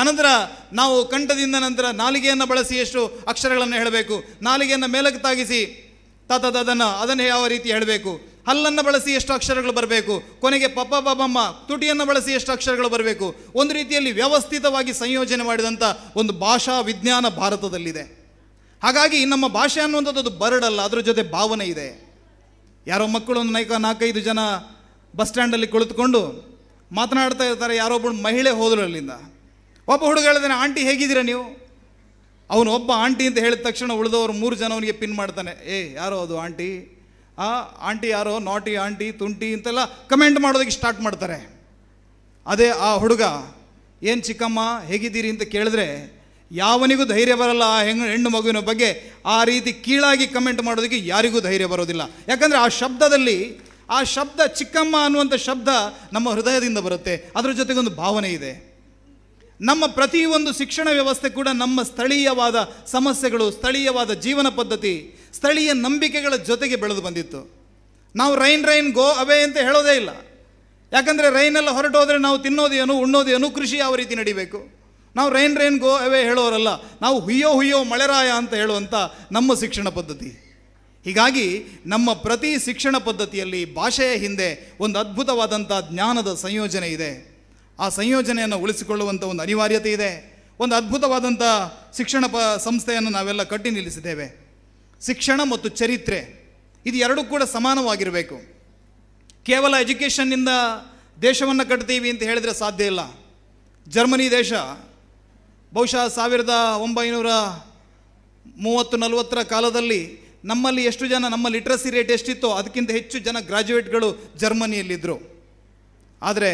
ಆನಂತರ ನಾವು ಕಂಠದಿಂದ ನಂತರ ನಾಲಿಗೆಯನ್ನು ಬಳಸಿ ಎಷ್ಟು ಅಕ್ಷರಗಳನ್ನು ಹೇಳಬೇಕು ನಾಲಿಗೆಯನ್ನು ಮೇಲಕ್ಕೆ ತಾಗಿಸಿ ತಾತದ ಅದನ್ನು ಅದನ್ನು ಯಾವ ರೀತಿ ಹೇಳಬೇಕು ಹಲ್ಲನ್ನು ಬಳಸಿ ಎಷ್ಟು ಅಕ್ಷರಗಳು ಬರಬೇಕು ಕೊನೆಗೆ ಪಪ್ಪ ಬಾಬಮ್ಮ ತುಟಿಯನ್ನು ಬಳಸಿ ಎಷ್ಟು ಅಕ್ಷರಗಳು ಬರಬೇಕು ಒಂದು ರೀತಿಯಲ್ಲಿ ವ್ಯವಸ್ಥಿತವಾಗಿ ಸಂಯೋಜನೆ ಮಾಡಿದಂಥ ಒಂದು ಭಾಷಾ ವಿಜ್ಞಾನ ಭಾರತದಲ್ಲಿದೆ ಹಾಗಾಗಿ ನಮ್ಮ ಭಾಷೆ ಅನ್ನುವಂಥದ್ದು ಬರಡಲ್ಲ ಅದರ ಜೊತೆ ಭಾವನೆ ಇದೆ ಯಾರೋ ಮಕ್ಕಳು ಒಂದು ನೈಕ ನಾಲ್ಕೈದು ಜನ ಬಸ್ ಸ್ಟ್ಯಾಂಡಲ್ಲಿ ಕುಳಿತುಕೊಂಡು ಮಾತನಾಡ್ತಾ ಇರ್ತಾರೆ ಯಾರೊಬ್ಬಳು ಮಹಿಳೆ ಹೋದರು ಒಬ್ಬ ಹುಡುಗ ಹೇಳಿದಾನೆ ಆಂಟಿ ಹೇಗಿದ್ದೀರಾ ನೀವು ಅವನು ಒಬ್ಬ ಆಂಟಿ ಅಂತ ಹೇಳಿದ ತಕ್ಷಣ ಉಳಿದವರು ಮೂರು ಜನ ಅವನಿಗೆ ಪಿನ್ ಮಾಡ್ತಾನೆ ಏ ಯಾರೋ ಅದು ಆಂಟಿ ಆ ಆಂಟಿ ಯಾರೋ ನಾಟಿ ಆಂಟಿ ತುಂಟಿ ಅಂತೆಲ್ಲ ಕಮೆಂಟ್ ಮಾಡೋದಕ್ಕೆ ಸ್ಟಾರ್ಟ್ ಮಾಡ್ತಾರೆ ಅದೇ ಆ ಹುಡುಗ ಏನು ಚಿಕ್ಕಮ್ಮ ಹೇಗಿದ್ದೀರಿ ಅಂತ ಕೇಳಿದ್ರೆ ಯಾವನಿಗೂ ಧೈರ್ಯ ಬರಲ್ಲ ಆ ಹೆಣ್ಣು ಹೆಣ್ಣು ಮಗುವಿನ ಬಗ್ಗೆ ಆ ರೀತಿ ಕೀಳಾಗಿ ಕಮೆಂಟ್ ಮಾಡೋದಕ್ಕೆ ಯಾರಿಗೂ ಧೈರ್ಯ ಬರೋದಿಲ್ಲ ಯಾಕಂದರೆ ಆ ಶಬ್ದದಲ್ಲಿ ಆ ಶಬ್ದ ಚಿಕ್ಕಮ್ಮ ಅನ್ನುವಂಥ ಶಬ್ದ ನಮ್ಮ ಹೃದಯದಿಂದ ಬರುತ್ತೆ ಅದರ ಜೊತೆಗೊಂದು ಭಾವನೆ ಇದೆ ನಮ್ಮ ಪ್ರತಿಯೊಂದು ಶಿಕ್ಷಣ ವ್ಯವಸ್ಥೆ ಕೂಡ ನಮ್ಮ ಸ್ಥಳೀಯವಾದ ಸಮಸ್ಯೆಗಳು ಸ್ಥಳೀಯವಾದ ಜೀವನ ಪದ್ಧತಿ ಸ್ಥಳೀಯ ನಂಬಿಕೆಗಳ ಜೊತೆಗೆ ಬೆಳೆದು ಬಂದಿತ್ತು ನಾವು ರೈನ್ ರೈನ್ ಗೋ ಅವೇ ಅಂತ ಹೇಳೋದೇ ಇಲ್ಲ ಯಾಕಂದರೆ ರೈನೆಲ್ಲ ಹೊರಟೋದ್ರೆ ನಾವು ತಿನ್ನೋದೇನು ಉಣ್ಣೋದೇನು ಕೃಷಿ ಯಾವ ರೀತಿ ನಡಿಬೇಕು ನಾವು ರೈನ್ ರೈನ್ ಗೋ ಅವೇ ಹೇಳೋರಲ್ಲ ನಾವು ಹುಯ್ಯೋ ಹುಯ್ಯೋ ಮಳೆರಾಯ ಅಂತ ಹೇಳುವಂಥ ನಮ್ಮ ಶಿಕ್ಷಣ ಪದ್ಧತಿ ಹೀಗಾಗಿ ನಮ್ಮ ಪ್ರತಿ ಶಿಕ್ಷಣ ಪದ್ಧತಿಯಲ್ಲಿ ಭಾಷೆಯ ಹಿಂದೆ ಒಂದು ಅದ್ಭುತವಾದಂಥ ಜ್ಞಾನದ ಸಂಯೋಜನೆ ಇದೆ ಆ ಸಂಯೋಜನೆಯನ್ನು ಉಳಿಸಿಕೊಳ್ಳುವಂಥ ಒಂದು ಅನಿವಾರ್ಯತೆ ಇದೆ ಒಂದು ಅದ್ಭುತವಾದಂಥ ಶಿಕ್ಷಣ ಪ ಸಂಸ್ಥೆಯನ್ನು ನಾವೆಲ್ಲ ಕಟ್ಟಿ ನಿಲ್ಲಿಸಿದ್ದೇವೆ ಶಿಕ್ಷಣ ಮತ್ತು ಚರಿತ್ರೆ ಇದು ಎರಡೂ ಕೂಡ ಸಮಾನವಾಗಿರಬೇಕು ಕೇವಲ ಎಜುಕೇಷನ್ನಿಂದ ದೇಶವನ್ನು ಕಟ್ತೀವಿ ಅಂತ ಹೇಳಿದರೆ ಸಾಧ್ಯ ಇಲ್ಲ ಜರ್ಮನಿ ದೇಶ ಬಹುಶಃ ಸಾವಿರದ ಒಂಬೈನೂರ ಮೂವತ್ತು ನಲವತ್ತರ ಕಾಲದಲ್ಲಿ ನಮ್ಮಲ್ಲಿ ಎಷ್ಟು ಜನ ನಮ್ಮ ಲಿಟ್ರಸಿ ರೇಟ್ ಎಷ್ಟಿತ್ತೋ ಅದಕ್ಕಿಂತ ಹೆಚ್ಚು ಜನ ಗ್ರಾಜ್ಯುಯೇಟ್ಗಳು ಜರ್ಮನಿಯಲ್ಲಿದ್ದರು ಆದರೆ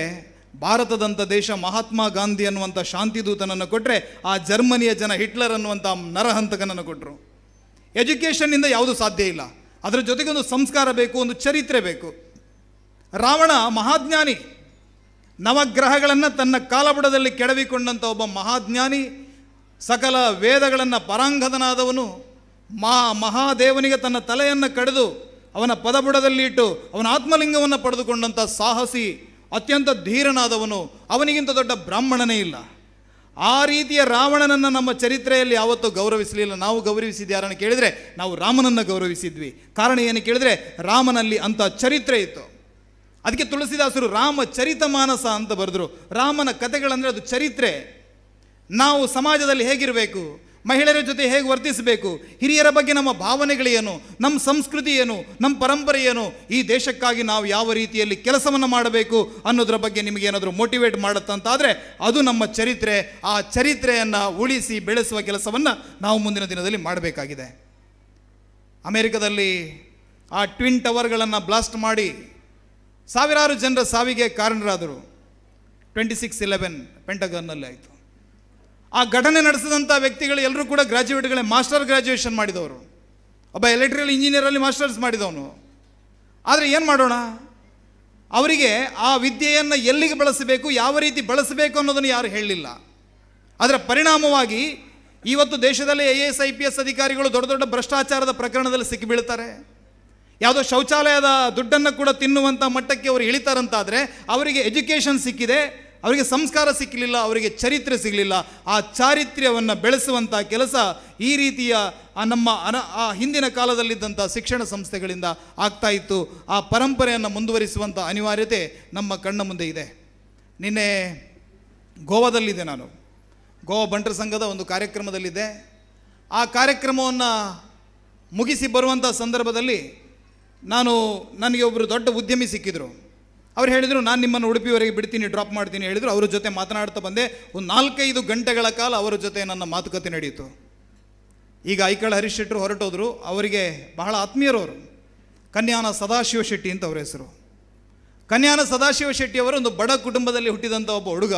ಭಾರತದಂಥ ದೇಶ ಮಹಾತ್ಮ ಗಾಂಧಿ ಅನ್ನುವಂಥ ಶಾಂತಿದೂತನನ್ನು ಕೊಟ್ಟರೆ ಆ ಜರ್ಮನಿಯ ಜನ ಹಿಟ್ಲರ್ ಅನ್ನುವಂಥ ನರಹಂತಕನನ್ನು ಕೊಟ್ಟರು ಎಜುಕೇಷನ್ನಿಂದ ಯಾವುದು ಸಾಧ್ಯ ಇಲ್ಲ ಅದರ ಜೊತೆಗೆ ಒಂದು ಸಂಸ್ಕಾರ ಬೇಕು ಒಂದು ಚರಿತ್ರೆ ಬೇಕು ರಾವಣ ಮಹಾಜ್ಞಾನಿ ನವಗ್ರಹಗಳನ್ನು ತನ್ನ ಕಾಲಬುಡದಲ್ಲಿ ಕೆಡವಿಕೊಂಡಂಥ ಒಬ್ಬ ಮಹಾಜ್ಞಾನಿ ಸಕಲ ವೇದಗಳನ್ನು ಪರಾಂಗದನಾದವನು ಮಾ ಮಹಾದೇವನಿಗೆ ತನ್ನ ತಲೆಯನ್ನು ಕಡಿದು ಅವನ ಪದಬುಡದಲ್ಲಿ ಇಟ್ಟು ಅವನ ಆತ್ಮಲಿಂಗವನ್ನು ಪಡೆದುಕೊಂಡಂಥ ಸಾಹಸಿ ಅತ್ಯಂತ ಧೀರನಾದವನು ಅವನಿಗಿಂತ ದೊಡ್ಡ ಬ್ರಾಹ್ಮಣನೇ ಇಲ್ಲ ಆ ರೀತಿಯ ರಾವಣನನ್ನು ನಮ್ಮ ಚರಿತ್ರೆಯಲ್ಲಿ ಯಾವತ್ತೂ ಗೌರವಿಸಲಿಲ್ಲ ನಾವು ಗೌರವಿಸಿದ್ದು ಯಾರನ್ನು ಕೇಳಿದರೆ ನಾವು ರಾಮನನ್ನು ಗೌರವಿಸಿದ್ವಿ ಕಾರಣ ಏನು ಕೇಳಿದರೆ ರಾಮನಲ್ಲಿ ಅಂಥ ಚರಿತ್ರೆ ಇತ್ತು ಅದಕ್ಕೆ ತುಳಸಿದಾಸರು ರಾಮ ಚರಿತ ಮಾನಸ ಅಂತ ಬರೆದರು ರಾಮನ ಕಥೆಗಳಂದರೆ ಅದು ಚರಿತ್ರೆ ನಾವು ಸಮಾಜದಲ್ಲಿ ಹೇಗಿರಬೇಕು ಮಹಿಳೆಯರ ಜೊತೆ ಹೇಗೆ ವರ್ತಿಸಬೇಕು ಹಿರಿಯರ ಬಗ್ಗೆ ನಮ್ಮ ಭಾವನೆಗಳೇನು ನಮ್ಮ ಸಂಸ್ಕೃತಿ ಏನು ನಮ್ಮ ಪರಂಪರೆ ಏನು ಈ ದೇಶಕ್ಕಾಗಿ ನಾವು ಯಾವ ರೀತಿಯಲ್ಲಿ ಕೆಲಸವನ್ನು ಮಾಡಬೇಕು ಅನ್ನೋದ್ರ ಬಗ್ಗೆ ನಿಮಗೆ ಏನಾದರೂ ಮೋಟಿವೇಟ್ ಮಾಡುತ್ತಂತಾದರೆ ಅದು ನಮ್ಮ ಚರಿತ್ರೆ ಆ ಚರಿತ್ರೆಯನ್ನು ಉಳಿಸಿ ಬೆಳೆಸುವ ಕೆಲಸವನ್ನು ನಾವು ಮುಂದಿನ ದಿನದಲ್ಲಿ ಮಾಡಬೇಕಾಗಿದೆ ಅಮೆರಿಕದಲ್ಲಿ ಆ ಟ್ವಿನ್ ಟವರ್ಗಳನ್ನು ಬ್ಲಾಸ್ಟ್ ಮಾಡಿ ಸಾವಿರಾರು ಜನರ ಸಾವಿಗೆ ಕಾರಣರಾದರು ಟ್ವೆಂಟಿ ಸಿಕ್ಸ್ ಇಲೆವೆನ್ ಪೆಂಟಗನ್ನಲ್ಲಿ ಆಯಿತು ಆ ಘಟನೆ ನಡೆಸಿದಂಥ ವ್ಯಕ್ತಿಗಳು ಎಲ್ಲರೂ ಕೂಡ ಗ್ರ್ಯಾಜುಯೇಟ್ಗಳೇ ಮಾಸ್ಟರ್ ಗ್ರ್ಯಾಜುಯೇಷನ್ ಮಾಡಿದವರು ಒಬ್ಬ ಎಲೆಕ್ಟ್ರಿಕಲ್ ಇಂಜಿನಿಯರಲ್ಲಿ ಮಾಸ್ಟರ್ಸ್ ಮಾಡಿದವನು ಆದರೆ ಏನು ಮಾಡೋಣ ಅವರಿಗೆ ಆ ವಿದ್ಯೆಯನ್ನು ಎಲ್ಲಿಗೆ ಬಳಸಬೇಕು ಯಾವ ರೀತಿ ಬಳಸಬೇಕು ಅನ್ನೋದನ್ನು ಯಾರು ಹೇಳಲಿಲ್ಲ ಅದರ ಪರಿಣಾಮವಾಗಿ ಇವತ್ತು ದೇಶದಲ್ಲಿ A S I P S ಅಧಿಕಾರಿಗಳು ದೊಡ್ಡ ದೊಡ್ಡ ಭ್ರಷ್ಟಾಚಾರದ ಪ್ರಕರಣದಲ್ಲಿ ಸಿಕ್ಕಿಬೀಳ್ತಾರೆ ಯಾವುದೋ ಶೌಚಾಲಯದ ದುಡ್ಡನ್ನು ಕೂಡ ತಿನ್ನುವಂಥ ಮಟ್ಟಕ್ಕೆ ಅವರು ಇಳಿತಾರಂತಾದರೆ ಅವರಿಗೆ ಎಜುಕೇಷನ್ ಸಿಕ್ಕಿದೆ ಅವರಿಗೆ ಸಂಸ್ಕಾರ ಸಿಕ್ಕಲಿಲ್ಲ ಅವರಿಗೆ ಚರಿತ್ರೆ ಸಿಗಲಿಲ್ಲ ಆ ಚಾರಿತ್ರ್ಯವನ್ನು ಬೆಳೆಸುವಂಥ ಕೆಲಸ ಈ ರೀತಿಯ ಆ ನಮ್ಮ ಅನ ಆ ಹಿಂದಿನ ಕಾಲದಲ್ಲಿದ್ದಂಥ ಶಿಕ್ಷಣ ಸಂಸ್ಥೆಗಳಿಂದ ಆಗ್ತಾ ಇತ್ತು ಆ ಪರಂಪರೆಯನ್ನು ಮುಂದುವರಿಸುವಂಥ ಅನಿವಾರ್ಯತೆ ನಮ್ಮ ಕಣ್ಣ ಮುಂದೆ ಇದೆ ನಿನ್ನೆ ಗೋವಾದಲ್ಲಿದ್ದೆ ನಾನು ಗೋವಾ ಬಂಟರ ಸಂಘದ ಒಂದು ಕಾರ್ಯಕ್ರಮದಲ್ಲಿದ್ದೆ ಆ ಕಾರ್ಯಕ್ರಮವನ್ನು ಮುಗಿಸಿ ಬರುವಂಥ ಸಂದರ್ಭದಲ್ಲಿ ನಾನು ನನಗೆ ಒಬ್ಬರು ದೊಡ್ಡ ಉದ್ಯಮಿ ಸಿಕ್ಕಿದರು ಅವ್ರು ಹೇಳಿದರು ನಾನು ನಿಮ್ಮನ್ನು ಉಡುಪಿವರೆಗೆ ಬಿಡ್ತೀನಿ ಡ್ರಾಪ್ ಮಾಡ್ತೀನಿ ಹೇಳಿದರು ಅವ್ರ ಜೊತೆ ಮಾತನಾಡ್ತಾ ಬಂದೆ ಒಂದು ನಾಲ್ಕೈದು ಗಂಟೆಗಳ ಕಾಲ ಅವರ ಜೊತೆ ನನ್ನ ಮಾತುಕತೆ ನಡೆಯಿತು ಈಗ ಐಕಳ ಹರೀಶ್ ಶೆಟ್ಟರು ಹೊರಟೋದ್ರು ಅವರಿಗೆ ಬಹಳ ಆತ್ಮೀಯರವರು ಕನ್ಯಾನ ಸದಾಶಿವ ಶೆಟ್ಟಿ ಅಂತ ಅವರ ಹೆಸರು ಕನ್ಯಾನ ಸದಾಶಿವ ಶೆಟ್ಟಿಯವರು ಒಂದು ಬಡ ಕುಟುಂಬದಲ್ಲಿ ಹುಟ್ಟಿದಂಥ ಒಬ್ಬ ಹುಡುಗ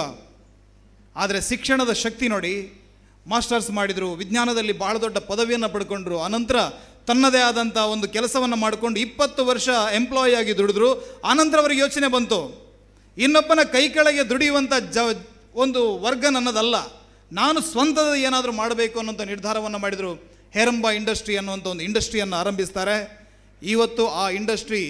ಆದರೆ ಶಿಕ್ಷಣದ ಶಕ್ತಿ ನೋಡಿ ಮಾಸ್ಟರ್ಸ್ ಮಾಡಿದರು ವಿಜ್ಞಾನದಲ್ಲಿ ಭಾಳ ದೊಡ್ಡ ಪದವಿಯನ್ನು ಪಡ್ಕೊಂಡ್ರು ಅನಂತರ ತನ್ನದೇ ಆದಂಥ ಒಂದು ಕೆಲಸವನ್ನು ಮಾಡಿಕೊಂಡು ಇಪ್ಪತ್ತು ವರ್ಷ ಎಂಪ್ಲಾಯಿ ಆಗಿ ದುಡಿದ್ರು ಆನಂತರ ಅವರಿಗೆ ಯೋಚನೆ ಬಂತು ಇನ್ನೊಬ್ಬನ ಕೈ ಕೆಳಗೆ ದುಡಿಯುವಂಥ ಜ ಒಂದು ವರ್ಗ ನನ್ನದಲ್ಲ ನಾನು ಸ್ವಂತದ ಏನಾದರೂ ಮಾಡಬೇಕು ಅನ್ನೋಂಥ ನಿರ್ಧಾರವನ್ನು ಮಾಡಿದರು ಹೇರಂಬ ಇಂಡಸ್ಟ್ರಿ ಅನ್ನುವಂಥ ಒಂದು ಇಂಡಸ್ಟ್ರಿಯನ್ನು ಆರಂಭಿಸ್ತಾರೆ ಇವತ್ತು ಆ ಇಂಡಸ್ಟ್ರಿ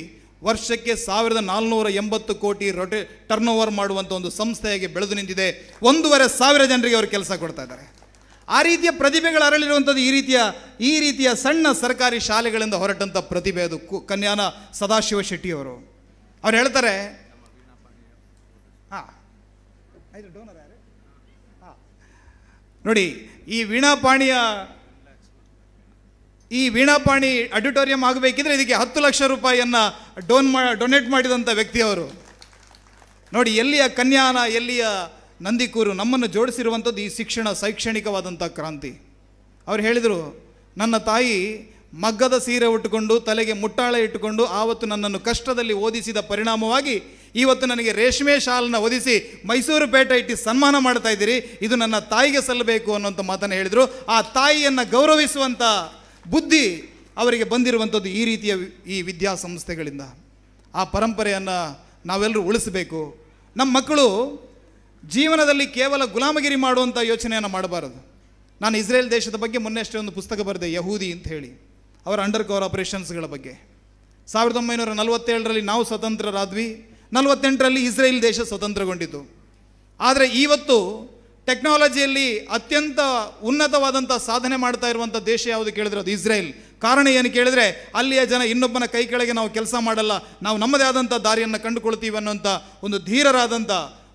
ವರ್ಷಕ್ಕೆ ಸಾವಿರದ ನಾಲ್ನೂರ ಎಂಬತ್ತು ಕೋಟಿ ರೊಟೆ ಟರ್ನ್ ಓವರ್ ಮಾಡುವಂಥ ಒಂದು ಸಂಸ್ಥೆಯಾಗಿ ಬೆಳೆದು ನಿಂತಿದೆ ಒಂದೂವರೆ ಸಾವಿರ ಜನರಿಗೆ ಅವರು ಕೆಲಸ ಕೊಡ್ತಾ ಇದ್ದಾರೆ ಆ ರೀತಿಯ ಪ್ರತಿಭೆಗಳು ಅರಳಿರುವಂಥದ್ದು ಈ ರೀತಿಯ ಈ ರೀತಿಯ ಸಣ್ಣ ಸರ್ಕಾರಿ ಶಾಲೆಗಳಿಂದ ಹೊರಟಂಥ ಪ್ರತಿಭೆ ಅದು ಕನ್ಯಾನ ಸದಾಶಿವ ಶೆಟ್ಟಿಯವರು ಅವ್ರು ಹೇಳ್ತಾರೆ ಹಾಂ ಹಾಂ ನೋಡಿ ಈ ವೀಣಾಪಾಣಿಯ ಈ ವೀಣಾಪಾಣಿ ಅಡಿಟೋರಿಯಂ ಆಗಬೇಕಿದ್ರೆ ಇದಕ್ಕೆ ಹತ್ತು ಲಕ್ಷ ರೂಪಾಯಿಯನ್ನು ಡೋನ್ ಮಾ ಡೊನೇಟ್ ಮಾಡಿದಂಥ ವ್ಯಕ್ತಿಯವರು ನೋಡಿ ಎಲ್ಲಿಯ ಕನ್ಯಾನ ಎಲ್ಲಿಯ ನಂದಿಕೂರು ನಮ್ಮನ್ನು ಜೋಡಿಸಿರುವಂಥದ್ದು ಈ ಶಿಕ್ಷಣ ಶೈಕ್ಷಣಿಕವಾದಂಥ ಕ್ರಾಂತಿ ಅವ್ರು ಹೇಳಿದರು ನನ್ನ ತಾಯಿ ಮಗ್ಗದ ಸೀರೆ ಉಟ್ಟುಕೊಂಡು ತಲೆಗೆ ಮುಟ್ಟಾಳೆ ಇಟ್ಟುಕೊಂಡು ಆವತ್ತು ನನ್ನನ್ನು ಕಷ್ಟದಲ್ಲಿ ಓದಿಸಿದ ಪರಿಣಾಮವಾಗಿ ಇವತ್ತು ನನಗೆ ರೇಷ್ಮೆ ಶಾಲನ್ನು ಓದಿಸಿ ಮೈಸೂರು ಪೇಟೆ ಇಟ್ಟು ಸನ್ಮಾನ ಮಾಡ್ತಾ ಇದ್ದೀರಿ ಇದು ನನ್ನ ತಾಯಿಗೆ ಸಲ್ಲಬೇಕು ಅನ್ನೋಂಥ ಮಾತನ್ನು ಹೇಳಿದರು ಆ ತಾಯಿಯನ್ನು ಗೌರವಿಸುವಂಥ ಬುದ್ಧಿ ಅವರಿಗೆ ಬಂದಿರುವಂಥದ್ದು ಈ ರೀತಿಯ ಈ ವಿದ್ಯಾಸಂಸ್ಥೆಗಳಿಂದ ಆ ಪರಂಪರೆಯನ್ನು ನಾವೆಲ್ಲರೂ ಉಳಿಸಬೇಕು ನಮ್ಮ ಮಕ್ಕಳು ಜೀವನದಲ್ಲಿ ಕೇವಲ ಗುಲಾಮಗಿರಿ ಮಾಡುವಂಥ ಯೋಚನೆಯನ್ನು ಮಾಡಬಾರದು ನಾನು ಇಸ್ರೇಲ್ ದೇಶದ ಬಗ್ಗೆ ಮೊನ್ನೆಷ್ಟೇ ಒಂದು ಪುಸ್ತಕ ಬರೆದೆ ಯಹೂದಿ ಅಂತ ಹೇಳಿ ಅವರ ಅಂಡರ್ ಕವರ್ ಆಪರೇಷನ್ಸ್ಗಳ ಬಗ್ಗೆ ಸಾವಿರದ ಒಂಬೈನೂರ ನಲವತ್ತೇಳರಲ್ಲಿ ನಾವು ಸ್ವತಂತ್ರರಾದ್ವಿ ನಲವತ್ತೆಂಟರಲ್ಲಿ ಇಸ್ರೇಲ್ ದೇಶ ಸ್ವತಂತ್ರಗೊಂಡಿತು ಆದರೆ ಇವತ್ತು ಟೆಕ್ನಾಲಜಿಯಲ್ಲಿ ಅತ್ಯಂತ ಉನ್ನತವಾದಂಥ ಸಾಧನೆ ಮಾಡ್ತಾ ಇರುವಂಥ ದೇಶ ಯಾವುದು ಕೇಳಿದ್ರೆ ಅದು ಇಸ್ರೇಲ್ ಕಾರಣ ಏನು ಕೇಳಿದರೆ ಅಲ್ಲಿಯ ಜನ ಇನ್ನೊಬ್ಬನ ಕೈ ಕೆಳಗೆ ನಾವು ಕೆಲಸ ಮಾಡಲ್ಲ ನಾವು ನಮ್ಮದೇ ಆದಂಥ ದಾರಿಯನ್ನು ಕಂಡುಕೊಳ್ತೀವಿ ಅನ್ನೋಂಥ ಒಂದು ಧೀರರಾದಂಥ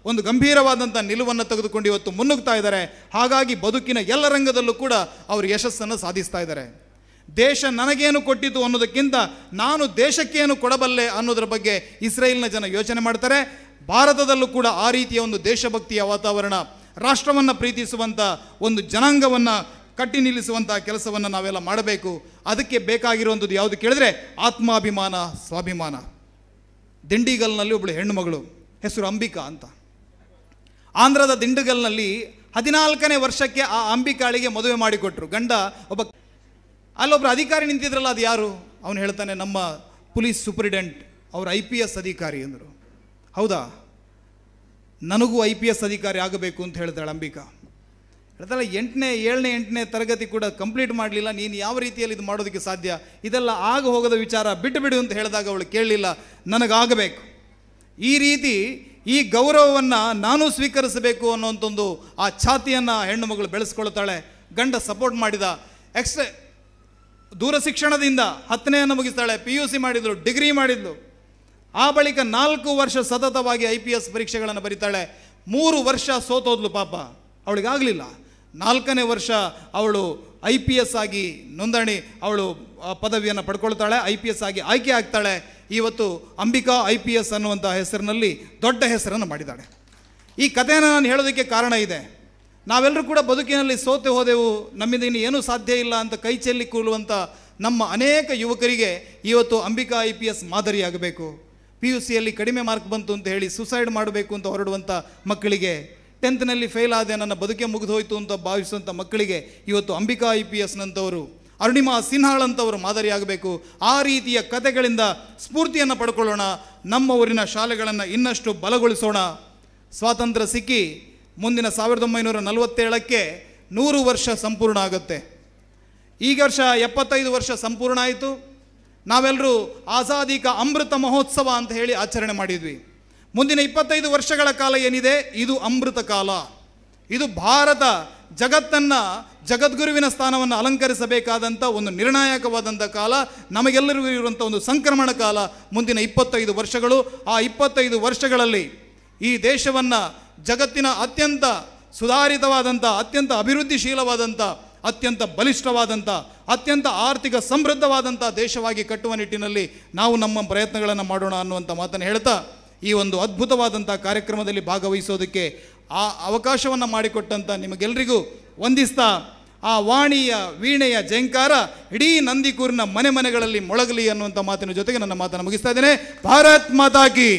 ಒಂದು ಗಂಭೀರವಾದಂಥ ನಿಲುವನ್ನು ತೆಗೆದುಕೊಂಡು ಇವತ್ತು ಮುನ್ನುಗ್ತಾ ಇದ್ದಾರೆ ಹಾಗಾಗಿ ಬದುಕಿನ ಎಲ್ಲ ರಂಗದಲ್ಲೂ ಕೂಡ ಅವರು ಯಶಸ್ಸನ್ನು ಸಾಧಿಸ್ತಾ ಇದ್ದಾರೆ ದೇಶ ನನಗೇನು ಕೊಟ್ಟಿತು ಅನ್ನೋದಕ್ಕಿಂತ ನಾನು ದೇಶಕ್ಕೇನು ಕೊಡಬಲ್ಲೆ ಅನ್ನೋದ್ರ ಬಗ್ಗೆ ಇಸ್ರೇಲ್ನ ಜನ ಯೋಚನೆ ಮಾಡ್ತಾರೆ ಭಾರತದಲ್ಲೂ ಕೂಡ ಆ ರೀತಿಯ ಒಂದು ದೇಶಭಕ್ತಿಯ ವಾತಾವರಣ ರಾಷ್ಟ್ರವನ್ನು ಪ್ರೀತಿಸುವಂಥ ಒಂದು ಜನಾಂಗವನ್ನು ಕಟ್ಟಿ ನಿಲ್ಲಿಸುವಂಥ ಕೆಲಸವನ್ನು ನಾವೆಲ್ಲ ಮಾಡಬೇಕು ಅದಕ್ಕೆ ಬೇಕಾಗಿರುವಂಥದ್ದು ಯಾವುದು ಕೇಳಿದ್ರೆ ಆತ್ಮಾಭಿಮಾನ ಸ್ವಾಭಿಮಾನ ದಿಂಡಿಗಲ್ನಲ್ಲಿ ಒಬ್ಬಳು ಹೆಣ್ಣುಮಗಳು ಹೆಸರು ಅಂಬಿಕಾ ಅಂತ ಆಂಧ್ರದ ದಿಂಡುಗಲ್ನಲ್ಲಿ ಹದಿನಾಲ್ಕನೇ ವರ್ಷಕ್ಕೆ ಆ ಅಂಬಿಕಾಳಿಗೆ ಮದುವೆ ಮಾಡಿಕೊಟ್ರು ಗಂಡ ಒಬ್ಬ ಅಲ್ಲೊಬ್ರು ಅಧಿಕಾರಿ ನಿಂತಿದ್ರಲ್ಲ ಅದು ಯಾರು ಅವನು ಹೇಳ್ತಾನೆ ನಮ್ಮ ಪೊಲೀಸ್ ಸೂಪರಿಡೆಂಟ್ ಅವ್ರ ಐ ಪಿ ಎಸ್ ಅಧಿಕಾರಿ ಅಂದರು ಹೌದಾ ನನಗೂ ಐ ಪಿ ಎಸ್ ಅಧಿಕಾರಿ ಆಗಬೇಕು ಅಂತ ಹೇಳ್ತಾಳೆ ಅಂಬಿಕಾ ಹೇಳ್ತಾಳೆ ಎಂಟನೇ ಏಳನೇ ಎಂಟನೇ ತರಗತಿ ಕೂಡ ಕಂಪ್ಲೀಟ್ ಮಾಡಲಿಲ್ಲ ನೀನು ಯಾವ ರೀತಿಯಲ್ಲಿ ಇದು ಮಾಡೋದಕ್ಕೆ ಸಾಧ್ಯ ಇದೆಲ್ಲ ಆಗ ಹೋಗದ ವಿಚಾರ ಬಿಟ್ಟು ಬಿಡು ಅಂತ ಹೇಳಿದಾಗ ಅವಳು ಕೇಳಲಿಲ್ಲ ನನಗಾಗಬೇಕು ಈ ರೀತಿ ಈ ಗೌರವವನ್ನು ನಾನು ಸ್ವೀಕರಿಸಬೇಕು ಅನ್ನೋಂಥದ್ದು ಆ ಛಾತಿಯನ್ನು ಹೆಣ್ಣು ಮಗಳು ಬೆಳೆಸ್ಕೊಳ್ತಾಳೆ ಗಂಡ ಸಪೋರ್ಟ್ ಮಾಡಿದ ಎಕ್ಸ್ ದೂರ ಶಿಕ್ಷಣದಿಂದ ಹತ್ತನೆಯನ್ನು ಮುಗಿಸ್ತಾಳೆ ಪಿ ಯು ಸಿ ಮಾಡಿದ್ಲು ಡಿಗ್ರಿ ಮಾಡಿದ್ಲು ಆ ಬಳಿಕ ನಾಲ್ಕು ವರ್ಷ ಸತತವಾಗಿ ಐ ಪಿ ಎಸ್ ಪರೀಕ್ಷೆಗಳನ್ನು ಬರೀತಾಳೆ ಮೂರು ವರ್ಷ ಸೋತೋದ್ಲು ಪಾಪ ಅವಳಿಗಾಗಲಿಲ್ಲ ನಾಲ್ಕನೇ ವರ್ಷ ಅವಳು ಐ ಪಿ ಎಸ್ ಆಗಿ ನೋಂದಣಿ ಅವಳು ಪದವಿಯನ್ನು ಪಡ್ಕೊಳ್ತಾಳೆ ಐ ಪಿ ಎಸ್ ಆಗಿ ಆಯ್ಕೆ ಆಗ್ತಾಳೆ ಇವತ್ತು ಅಂಬಿಕಾ ಐ ಪಿ ಎಸ್ ಅನ್ನುವಂಥ ಹೆಸರಿನಲ್ಲಿ ದೊಡ್ಡ ಹೆಸರನ್ನು ಮಾಡಿದ್ದಾಳೆ ಈ ಕಥೆಯನ್ನು ನಾನು ಹೇಳೋದಕ್ಕೆ ಕಾರಣ ಇದೆ ನಾವೆಲ್ಲರೂ ಕೂಡ ಬದುಕಿನಲ್ಲಿ ಸೋತೆ ಹೋದೆವು ನಮ್ಮಿಂದ ಇನ್ನು ಏನೂ ಸಾಧ್ಯ ಇಲ್ಲ ಅಂತ ಕೈ ಚೆಲ್ಲಿ ಕೂಲುವಂಥ ನಮ್ಮ ಅನೇಕ ಯುವಕರಿಗೆ ಇವತ್ತು ಅಂಬಿಕಾ ಐ ಪಿ ಎಸ್ ಮಾದರಿಯಾಗಬೇಕು ಪಿ ಯು ಸಿಯಲ್ಲಿ ಕಡಿಮೆ ಮಾರ್ಕ್ ಬಂತು ಅಂತ ಹೇಳಿ ಸುಸೈಡ್ ಮಾಡಬೇಕು ಅಂತ ಹೊರಡುವಂಥ ಮಕ್ಕಳಿಗೆ ಟೆಂತ್ನಲ್ಲಿ ಫೇಲ್ ಆದೆ ನನ್ನ ಬದುಕೆ ಹೋಯಿತು ಅಂತ ಭಾವಿಸುವಂಥ ಮಕ್ಕಳಿಗೆ ಇವತ್ತು ಅಂಬಿಕಾ ಐ ಪಿ ಎಸ್ನಂಥವರು ಅರುಣಿಮಾ ಸಿನ್ಹಾಳಂಥವರು ಮಾದರಿಯಾಗಬೇಕು ಆ ರೀತಿಯ ಕತೆಗಳಿಂದ ಸ್ಫೂರ್ತಿಯನ್ನು ಪಡ್ಕೊಳ್ಳೋಣ ನಮ್ಮ ಊರಿನ ಶಾಲೆಗಳನ್ನು ಇನ್ನಷ್ಟು ಬಲಗೊಳಿಸೋಣ ಸ್ವಾತಂತ್ರ್ಯ ಸಿಕ್ಕಿ ಮುಂದಿನ ಸಾವಿರದ ಒಂಬೈನೂರ ನಲವತ್ತೇಳಕ್ಕೆ ನೂರು ವರ್ಷ ಸಂಪೂರ್ಣ ಆಗುತ್ತೆ ಈಗ ವರ್ಷ ಎಪ್ಪತ್ತೈದು ವರ್ಷ ಸಂಪೂರ್ಣ ಆಯಿತು ನಾವೆಲ್ಲರೂ ಆಜಾದಿ ಅಮೃತ ಮಹೋತ್ಸವ ಅಂತ ಹೇಳಿ ಆಚರಣೆ ಮಾಡಿದ್ವಿ ಮುಂದಿನ ಇಪ್ಪತ್ತೈದು ವರ್ಷಗಳ ಕಾಲ ಏನಿದೆ ಇದು ಅಮೃತ ಕಾಲ ಇದು ಭಾರತ ಜಗತ್ತನ್ನು ಜಗದ್ಗುರುವಿನ ಸ್ಥಾನವನ್ನು ಅಲಂಕರಿಸಬೇಕಾದಂಥ ಒಂದು ನಿರ್ಣಾಯಕವಾದಂಥ ಕಾಲ ನಮಗೆಲ್ಲರಿಗೂ ಇರುವಂಥ ಒಂದು ಸಂಕ್ರಮಣ ಕಾಲ ಮುಂದಿನ ಇಪ್ಪತ್ತೈದು ವರ್ಷಗಳು ಆ ಇಪ್ಪತ್ತೈದು ವರ್ಷಗಳಲ್ಲಿ ಈ ದೇಶವನ್ನು ಜಗತ್ತಿನ ಅತ್ಯಂತ ಸುಧಾರಿತವಾದಂಥ ಅತ್ಯಂತ ಅಭಿವೃದ್ಧಿಶೀಲವಾದಂಥ ಅತ್ಯಂತ ಬಲಿಷ್ಠವಾದಂಥ ಅತ್ಯಂತ ಆರ್ಥಿಕ ಸಮೃದ್ಧವಾದಂಥ ದೇಶವಾಗಿ ಕಟ್ಟುವ ನಿಟ್ಟಿನಲ್ಲಿ ನಾವು ನಮ್ಮ ಪ್ರಯತ್ನಗಳನ್ನು ಮಾಡೋಣ ಅನ್ನುವಂಥ ಮಾತನ್ನು ಹೇಳ್ತಾ ಈ ಒಂದು ಅದ್ಭುತವಾದಂಥ ಕಾರ್ಯಕ್ರಮದಲ್ಲಿ ಭಾಗವಹಿಸೋದಕ್ಕೆ ಆ ಅವಕಾಶವನ್ನು ಮಾಡಿಕೊಟ್ಟಂಥ ನಿಮಗೆಲ್ಲರಿಗೂ ವಂದಿಸ್ತಾ ಆ ವಾಣಿಯ ವೀಣೆಯ ಜಂಕಾರ ಇಡೀ ನಂದಿಕೂರಿನ ಮನೆ ಮನೆಗಳಲ್ಲಿ ಮೊಳಗಲಿ ಅನ್ನುವಂಥ ಮಾತಿನ ಜೊತೆಗೆ ನನ್ನ ಮಾತನ್ನು ಮುಗಿಸ್ತಾ ಇದ್ದೇನೆ ಭಾರತ್ ಮಾತಾಕಿ